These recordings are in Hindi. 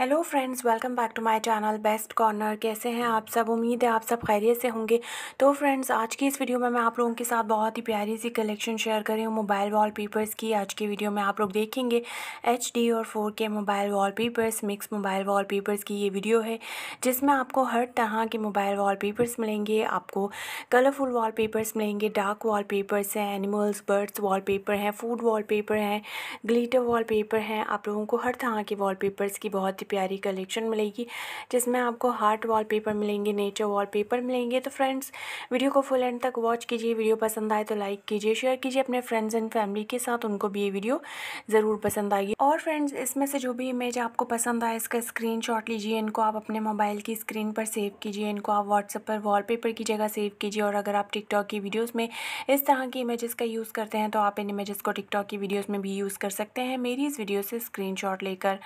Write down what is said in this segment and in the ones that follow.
hello friends welcome back to my channel best corner कैसे हैं आप सब उम्मीद है आप सब खैरियत से होंगे तो फ्रेंड्स आज की इस वीडियो में मैं आप लोगों के साथ बहुत ही प्यारी सी कलेक्शन शेयर कर रही हूँ मोबाइल वॉलपेपर्स की आज की वीडियो में आप लोग देखेंगे एच डी और four K mobile papers mix mobile papers की ये वीडियो है जिसमें आपको हर तरह के मोबाइल पेपर्स मिलेंगे आपको कलरफुल पेपर्स मिलेंगे डार्क पेपर्स हैं एनिमल्स बर्ड्स पेपर हैं फूड पेपर हैं ग्लीटर पेपर हैं आप लोगों को हर तरह के पेपर्स की बहुत ही प्यारी कलेक्शन मिलेगी जिसमें आपको हार्ट वॉलपेपर मिलेंगे नेचर वॉलपेपर मिलेंगे तो फ्रेंड्स वीडियो को फुल एंड तक वॉच कीजिए वीडियो पसंद आए तो लाइक कीजिए शेयर कीजिए अपने फ्रेंड्स एंड फैमिली के साथ उनको भी ये वीडियो ज़रूर पसंद आएगी और फ्रेंड्स इसमें से जो भी इमेज आपको पसंद आए इसका स्क्रीन लीजिए इनको आप अपने मोबाइल की स्क्रीन पर सेव कीजिए इनको आप व्हाट्सएप पर वॉल की जगह सेव कीजिए और अगर आप टिकटॉक की वीडियोज में इस तरह की इमेजेस का यूज़ करते हैं तो आप इन इमेजेस को टिकटॉक की वीडियोस में भी यूज़ कर सकते हैं मेरी इस वीडियो से स्क्रीनशॉट लेकर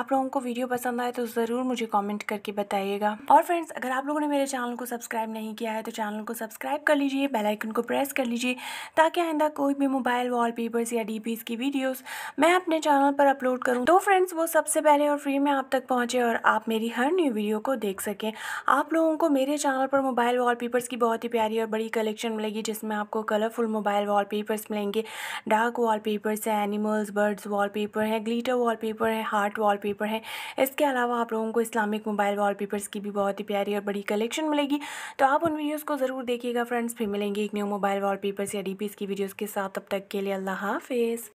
आप लोगों को वीडियो पसंद आए तो ज़रूर मुझे कमेंट करके बताइएगा और फ्रेंड्स अगर आप लोगों ने मेरे चैनल को सब्सक्राइब नहीं किया है तो चैनल को सब्सक्राइब कर लीजिए बेलाइकन को प्रेस कर लीजिए ताकि आइंदा कोई भी मोबाइल वॉल या डी की वीडियोज़ मैं अपने चैनल पर अपलोड करूँ तो फ्रेंड्स वो सबसे पहले और फ्री में आप तक पहुँचे और आप मेरी हर न्यू वीडियो को देख सकें आप लोगों को मेरे चैनल पर मोबाइल वॉल की बहुत ही प्यारी और बड़ी कलेक्शन मिलेगी जिसमें आपको कलरफुल मोबाइल वॉलपेपर्स मिलेंगे डार्क वॉलपेपर्स हैं एनिमल्स बर्ड्स वॉलपेपर है ग्लीटर वॉलपेपर है हार्ट वॉलपेपर है इसके अलावा आप लोगों को इस्लामिक मोबाइल वॉलपेपर्स की भी बहुत ही प्यारी और बड़ी कलेक्शन मिलेगी तो आप उन वीडियोज़ को ज़रूर देखिएगा फ्रेंड्स फिर मिलेंगे एक न्यू मोबाइल वॉलपेपर्स या डीपीस की वीडियोज़ के साथ तब तक के लिए अल्लाह हाफिज़